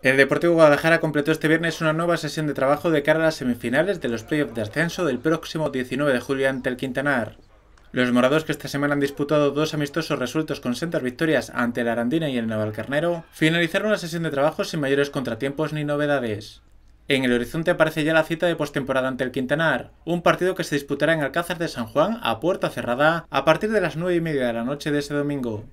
El Deportivo Guadalajara completó este viernes una nueva sesión de trabajo de cara a las semifinales de los playoffs de ascenso del próximo 19 de julio ante el Quintanar. Los morados que esta semana han disputado dos amistosos resueltos con sendas victorias ante el Arandina y el Navalcarnero, finalizaron la sesión de trabajo sin mayores contratiempos ni novedades. En el horizonte aparece ya la cita de postemporada ante el Quintanar, un partido que se disputará en Alcázar de San Juan a puerta cerrada a partir de las 9 y media de la noche de ese domingo.